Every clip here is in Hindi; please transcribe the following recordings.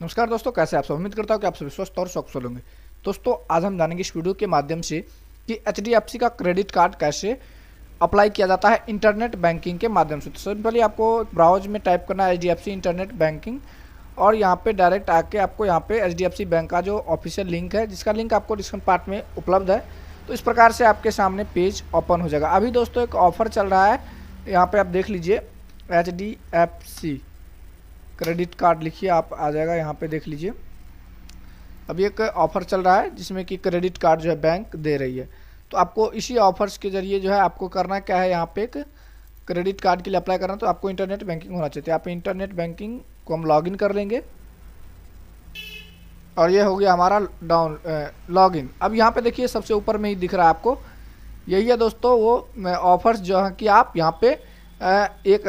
नमस्कार दोस्तों कैसे आप सब उम्मीद करता हूँ कि आप सभी स्वस्थ और स्वस्थ होंगे दोस्तों आज हम जानेंगे इस वीडियो के माध्यम से कि एच का क्रेडिट कार्ड कैसे अप्लाई किया जाता है इंटरनेट बैंकिंग के माध्यम से तो सबसे पहले आपको ब्राउज में टाइप करना है एच इंटरनेट बैंकिंग और यहाँ पे डायरेक्ट आके आपको यहाँ पे एच बैंक का जो ऑफिशियल लिंक है जिसका लिंक आपको डिस्क्रिप्शन पार्ट में उपलब्ध है तो इस प्रकार से आपके सामने पेज ओपन हो जाएगा अभी दोस्तों एक ऑफर चल रहा है यहाँ पर आप देख लीजिए एच क्रेडिट कार्ड लिखिए आप आ जाएगा यहाँ पे देख लीजिए अभी एक ऑफ़र चल रहा है जिसमें कि क्रेडिट कार्ड जो है बैंक दे रही है तो आपको इसी ऑफर्स के जरिए जो है आपको करना क्या है यहाँ पे एक क्रेडिट कार्ड के लिए अप्लाई करना तो आपको इंटरनेट बैंकिंग होना चाहिए आप तो इंटरनेट बैंकिंग को हम लॉग कर लेंगे और ये हो गया हमारा डाउन लॉग अब यहाँ पर देखिए सबसे ऊपर में ही दिख रहा है आपको यही है दोस्तों वो ऑफर्स जो है कि आप यहाँ पर एक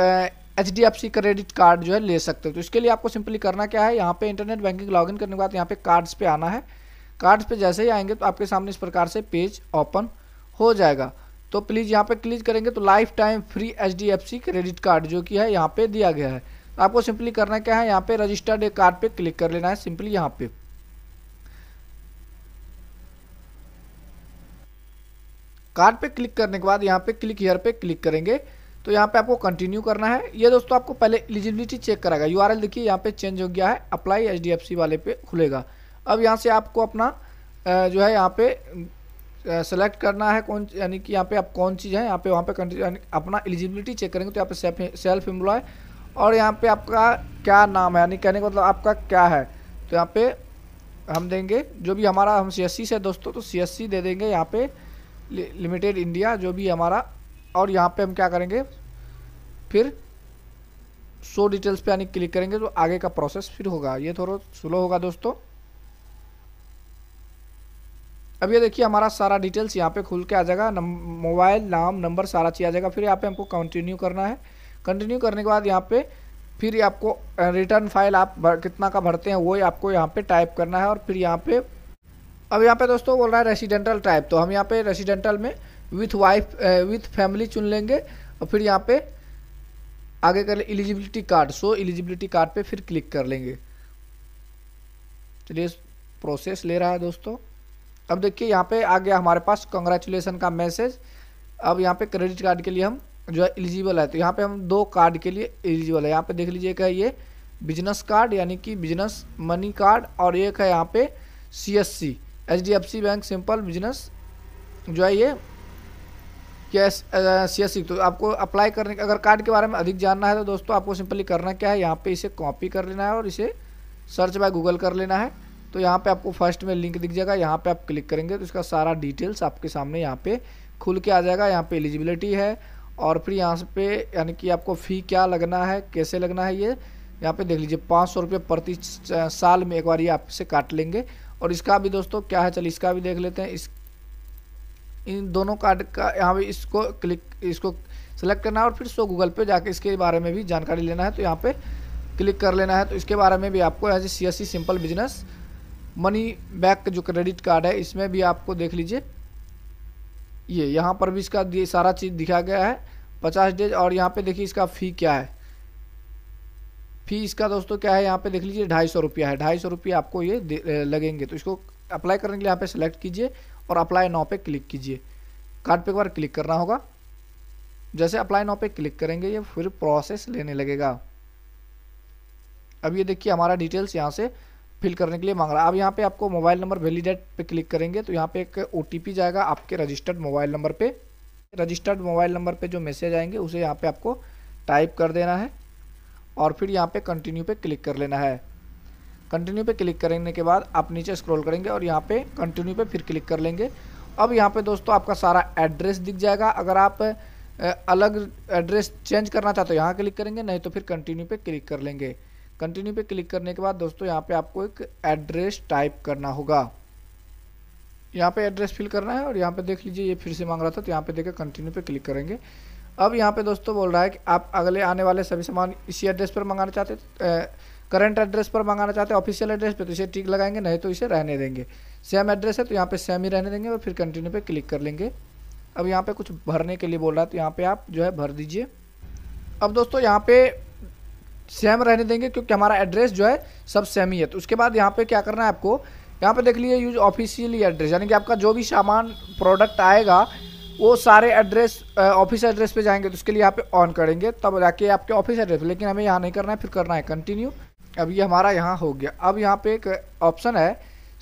एच क्रेडिट कार्ड जो है ले सकते हो तो इसके लिए आपको सिंपली करना क्या है यहाँ पे इंटरनेट बैंकिंग लॉगिन करने के बाद यहाँ पे कार्ड्स पे आना है कार्ड्स पे जैसे ही आएंगे तो आपके सामने इस प्रकार से पेज ओपन हो जाएगा तो प्लीज़ यहाँ पे क्लिक करेंगे तो lifetime free H credit card जो कि है यहाँ पे दिया गया है तो आपको सिंपली करना क्या है यहाँ पे रजिस्टर्ड कार्ड पे क्लिक कर लेना है सिंपली यहाँ पे कार्ड पे क्लिक करने के बाद यहाँ पे क्लिक हेयर पे क्लिक करेंगे तो यहाँ पे आपको कंटिन्यू करना है ये दोस्तों आपको पहले एलिजिबिलिटी चेक कराएगा यू देखिए यहाँ पे चेंज हो गया है अप्लाई एच वाले पे खुलेगा अब यहाँ से आपको अपना जो है यहाँ पे सेलेक्ट करना है कौन यानी कि यहाँ पे आप कौन चीज़ है यहाँ पे वहाँ पे अपना एलिजिबिलिटी चेक करेंगे तो यहाँ पे सेल्फ एम्प्लॉय और यहाँ पे आपका क्या नाम है यानी कहने का मतलब आपका क्या है तो यहाँ पे हम देंगे जो भी हमारा हम सी से दोस्तों तो सी दे देंगे यहाँ पे लिमिटेड इंडिया जो भी हमारा और यहाँ पे हम क्या करेंगे फिर शो डिटेल्स पे यानी क्लिक करेंगे तो आगे का प्रोसेस फिर होगा ये थोड़ा स्लो होगा दोस्तों अब ये देखिए हमारा सारा डिटेल्स यहाँ पे खुल के आ जाएगा मोबाइल नाम नंबर सारा चीज़ आ जाएगा फिर यहाँ पे हमको कंटिन्यू करना है कंटिन्यू करने के बाद यहाँ पे फिर आपको रिटर्न फाइल आप भर, कितना का भरते हैं वो ही आपको यहाँ पे टाइप करना है और फिर यहाँ पे अब यहाँ पे दोस्तों बोल रहा है रेसिडेंटल टाइप तो हम यहाँ पे रेसिडेंटल में विथ वाइफ विथ फैमिली चुन लेंगे और फिर यहाँ पे आगे कर ले eligibility card so eligibility card पे फिर क्लिक कर लेंगे चलिए प्रोसेस ले रहा है दोस्तों अब देखिए यहाँ पे आ गया हमारे पास कंग्रेचुलेसन का मैसेज अब यहाँ पे क्रेडिट कार्ड के लिए हम जो है एलिजिबल है तो यहाँ पे हम दो कार्ड के लिए एलिजिबल है यहाँ पे देख लीजिए क्या ये बिजनेस कार्ड यानी कि बिजनेस मनी कार्ड और एक है यहाँ पे C S C H D F C bank simple business जो है ये यस यस तो आपको अप्लाई करने का अगर कार्ड के बारे में अधिक जानना है तो दोस्तों आपको सिंपली करना क्या है यहाँ पे इसे कॉपी कर लेना है और इसे सर्च बाय गूगल कर लेना है तो यहाँ पे आपको फर्स्ट में लिंक दिख जाएगा यहाँ पे आप क्लिक करेंगे तो इसका सारा डिटेल्स आपके सामने यहाँ पे खुल के आ जाएगा यहाँ पे एलिजिबिलिटी है और फिर यहाँ पे यानी कि आपको फ़ी क्या लगना है कैसे लगना है ये यहाँ पे देख लीजिए पाँच सौ रुपये प्रति साल में एक बार ये आपसे काट लेंगे और इसका भी दोस्तों क्या है चलिए इसका भी देख लेते हैं इस इन दोनों कार्ड का यहाँ पे इसको क्लिक इसको सेलेक्ट करना है और फिर सो गूगल पे जाके इसके बारे में भी जानकारी लेना है तो यहाँ पे क्लिक कर लेना है तो इसके बारे में भी आपको as a C S C simple business money back जो क्रेडिट कार्ड है इसमें भी आपको देख लीजिए ये यहाँ पर भी इसका सारा चीज़ दिखाया गया है पचास डेज और यहाँ पर देखिए इसका फ़ी क्या है फ़ी इसका दोस्तों क्या है यहाँ पे देख लीजिए ढाई सौ रुपया है ढाई सौ रुपया आपको ये लगेंगे तो इसको अप्लाई करने के लिए यहाँ पे सेलेक्ट कीजिए और अप्लाई नाव पे क्लिक कीजिए कार्ड पे एक बार क्लिक करना होगा जैसे अप्लाई नाव पे क्लिक करेंगे ये फिर प्रोसेस लेने लगेगा अब ये देखिए हमारा डिटेल्स यहाँ से फिल करने के लिए मांग रहा है अब यहाँ पे आपको मोबाइल नंबर वैलिडेट पे क्लिक करेंगे तो यहाँ पे एक ओ जाएगा आपके रजिस्टर्ड मोबाइल नंबर पे रजिस्टर्ड मोबाइल नंबर पे जो मैसेज आएंगे उसे यहाँ पे आपको टाइप कर देना है और फिर यहाँ पे कंटिन्यू पे क्लिक कर लेना है कंटिन्यू पे क्लिक करने के बाद आप नीचे स्क्रॉल करेंगे और यहाँ पे कंटिन्यू पे फिर क्लिक कर लेंगे अब यहाँ पे दोस्तों आपका सारा एड्रेस दिख जाएगा अगर आप अलग एड्रेस चेंज करना चाहते हो यहाँ क्लिक करेंगे नहीं तो फिर कंटिन्यू पे क्लिक कर लेंगे कंटिन्यू पे क्लिक करने के बाद दोस्तों यहाँ पे आपको एक एड्रेस टाइप करना होगा यहाँ पे एड्रेस फिल करना है और यहाँ पे देख लीजिए ये फिर से मांग रहा था तो यहाँ पे देखें कंटिन्यू पे क्लिक करेंगे अब यहाँ पे दोस्तों बोल रहा है कि आप अगले आने वाले सभी सामान इसी एड्रेस पर मंगाना चाहते करंट एड्रेस पर मंगाना चाहते हैं ऑफिशियल एड्रेस पे तो इसे टिक लगाएंगे नहीं तो इसे रहने देंगे सेम एड्रेस है तो यहाँ पे सेम ही रहने देंगे और फिर कंटिन्यू पे क्लिक कर लेंगे अब यहाँ पे कुछ भरने के लिए बोल रहा है तो यहाँ पे आप जो है भर दीजिए अब दोस्तों यहाँ पे सेम रहने देंगे क्योंकि हमारा एड्रेस जो है सब सेम ही है तो उसके बाद यहाँ पर क्या करना है आपको यहाँ पर देख लीजिए यूज ऑफिशियली एड्रेस यानी कि आपका जो भी सामान प्रोडक्ट आएगा वो सारे एड्रेस ऑफिस एड्रेस पे जाएंगे तो उसके लिए यहाँ पे ऑन करेंगे तब जाके आपके ऑफिस एड्रेस लेकिन हमें यहाँ नहीं करना है फिर करना है कंटिन्यू अब ये हमारा यहाँ हो गया अब यहाँ पे एक ऑप्शन है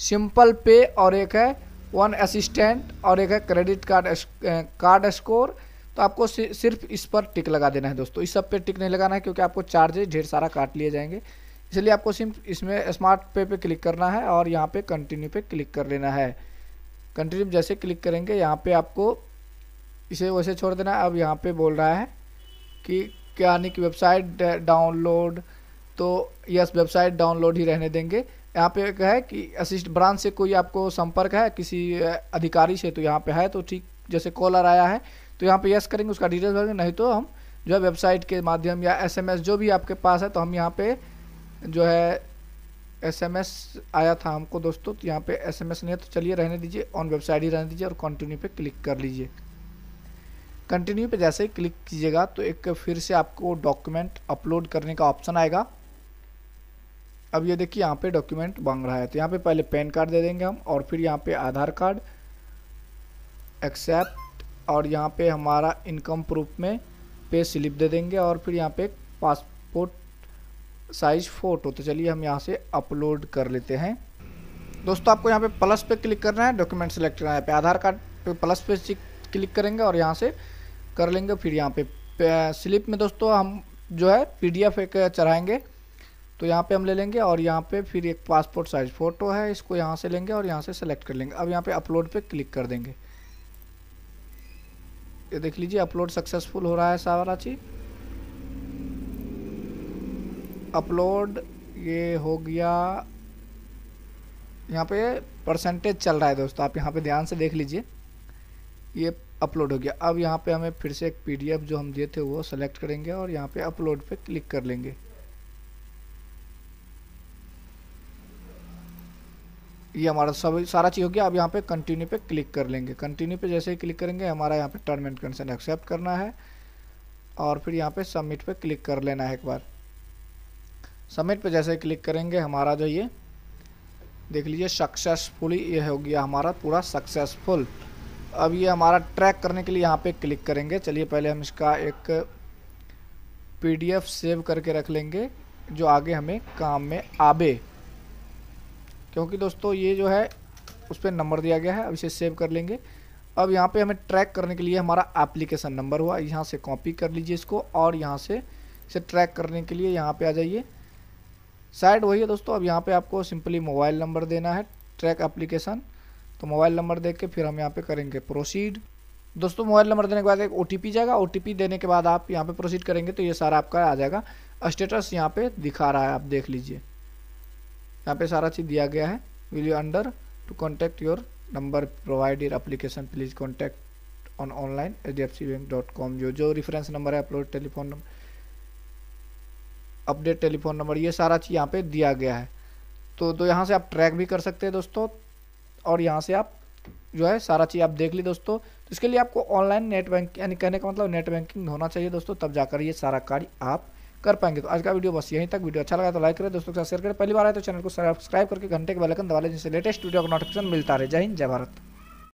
सिंपल पे और एक है वन असिस्टेंट और एक है क्रेडिट कार्ड कार्ड स्कोर तो आपको सिर्फ इस पर टिक लगा देना है दोस्तों इस सब पे टिक नहीं लगाना है क्योंकि आपको चार्जेज ढेर सारा काट लिए जाएंगे इसलिए आपको सिर्फ इसमें स्मार्ट पे पे क्लिक करना है और यहाँ पे कंटिन्यू पे क्लिक कर लेना है कंटिन्यू जैसे क्लिक करेंगे यहाँ पे आपको इसे वैसे छोड़ देना अब यहाँ पे बोल रहा है कि यानी कि वेबसाइट डाउनलोड तो यस वेबसाइट डाउनलोड ही रहने देंगे यहाँ पे है कि असिस्ट ब्रांच से कोई आपको संपर्क है किसी अधिकारी से तो यहाँ पे है तो ठीक जैसे कॉलर आया है तो यहाँ पे यस करेंगे उसका डिटेल्स भरेंगे नहीं तो हम जो है वेबसाइट के माध्यम या एसएमएस जो भी आपके पास है तो हम यहाँ पे जो है एसएमएस आया था हमको दोस्तों तो यहाँ पे एसएमएस नहीं है तो चलिए रहने दीजिए ऑन वेबसाइट ही रहने दीजिए और कंटिन्यू पे क्लिक कर लीजिए कंटिन्यू पे जैसे क्लिक कीजिएगा तो एक फिर से आपको डॉक्यूमेंट अपलोड करने का ऑप्शन आएगा अब ये देखिए यहाँ पे डॉक्यूमेंट मांग रहा है तो यहाँ पे पहले पैन कार्ड दे देंगे हम और फिर यहाँ पे आधार कार्ड एक्सेप्ट और यहाँ पे हमारा इनकम प्रूफ में पे स्लिप दे देंगे और फिर यहाँ पे पासपोर्ट साइज फ़ोटो तो चलिए हम यहाँ से अपलोड कर लेते हैं दोस्तों आपको यहाँ पे प्लस पे क्लिक करना है डॉक्यूमेंट सेलेक्ट करना है पे आधार कार्ड पे प्लस पे क्लिक करेंगे और यहाँ से कर लेंगे फिर यहाँ पे, स्लिप में दोस्तों हम जो है पीडीएफ एक चढ़ाएंगे तो यहाँ पे हम ले लेंगे और यहाँ पे फिर एक पासपोर्ट साइज फ़ोटो है इसको यहाँ से लेंगे और यहाँ से सेलेक्ट कर लेंगे अब यहाँ पे अपलोड पे क्लिक कर देंगे ये देख लीजिए अपलोड सक्सेसफुल हो रहा है सारा चीज़ अपलोड ये हो गया यहाँ पे परसेंटेज चल रहा है दोस्तों आप यहाँ पे ध्यान से देख लीजिए ये अपलोड हो गया अब यहाँ पे हमें फिर से एक पीडीएफ जो हम दिए थे वो सेलेक्ट करेंगे और यहाँ पे अपलोड पे क्लिक कर लेंगे ये हमारा सब सारा चीज़ हो गया अब यहाँ पे कंटिन्यू पे क्लिक कर लेंगे कंटिन्यू पे जैसे ही क्लिक करेंगे हमारा यहाँ पे टर्म एंड कंडीशन एक्सेप्ट करना है और फिर यहाँ पे सबमिट पे क्लिक कर लेना है एक बार सबमिट पे जैसे ही क्लिक करेंगे हमारा जो ये देख लीजिए सक्सेसफुली ये हो गया हमारा पूरा सक्सेसफुल अब ये हमारा ट्रैक करने के लिए यहाँ पे क्लिक करेंगे चलिए पहले हम इसका एक पीडीएफ सेव करके रख लेंगे जो आगे हमें काम में आवे क्योंकि दोस्तों ये जो है उस पर नंबर दिया गया है अब इसे सेव कर लेंगे अब यहाँ पे हमें ट्रैक करने के लिए हमारा एप्लीकेशन नंबर हुआ यहाँ से कॉपी कर लीजिए इसको और यहाँ से इसे ट्रैक करने के लिए यहाँ पे आ जाइए साइड वही है दोस्तों अब यहाँ पे आपको सिंपली मोबाइल नंबर देना है ट्रैक एप्लीकेशन तो मोबाइल नंबर देख के फिर हम यहाँ पे करेंगे प्रोसीड दोस्तों मोबाइल नंबर देने के बाद एक ओ जाएगा ओ देने के बाद आप यहाँ पे प्रोसीड करेंगे तो ये सारा आपका आ जाएगा स्टेटस यहाँ पे दिखा रहा है आप देख लीजिए यहाँ पे सारा चीज़ दिया गया है will you under to contact your number provide your application please contact on online H D F C bank dot com जो जो रेफरेंस नंबर है upload telephone number update telephone number ये सारा चीज़ यहाँ पे दिया गया है तो तो यहाँ से आप ट्रैक भी कर सकते हैं दोस्तों और यहाँ से आप जो है सारा चीज़ आप देख ली दोस्तों तो इसके लिए आपको ऑनलाइन नेट बैंक यानी कहने का मतलब नेट बैंकिंग होना चाहिए दोस्तों तब जाकर ये सारा कार्य आप कर पाएंगे तो आज का वीडियो बस यहीं तक वीडियो अच्छा लगा तो लाइक करें दोस्तों के साथ शेयर करें पहली बार आए तो चैनल को सब्सक्राइब करके घंटे के बेल आइकन दबा लें जिससे लेटेस्ट वीडियो का नोटिफिकेशन मिलता रहे जय हिंद जय भारत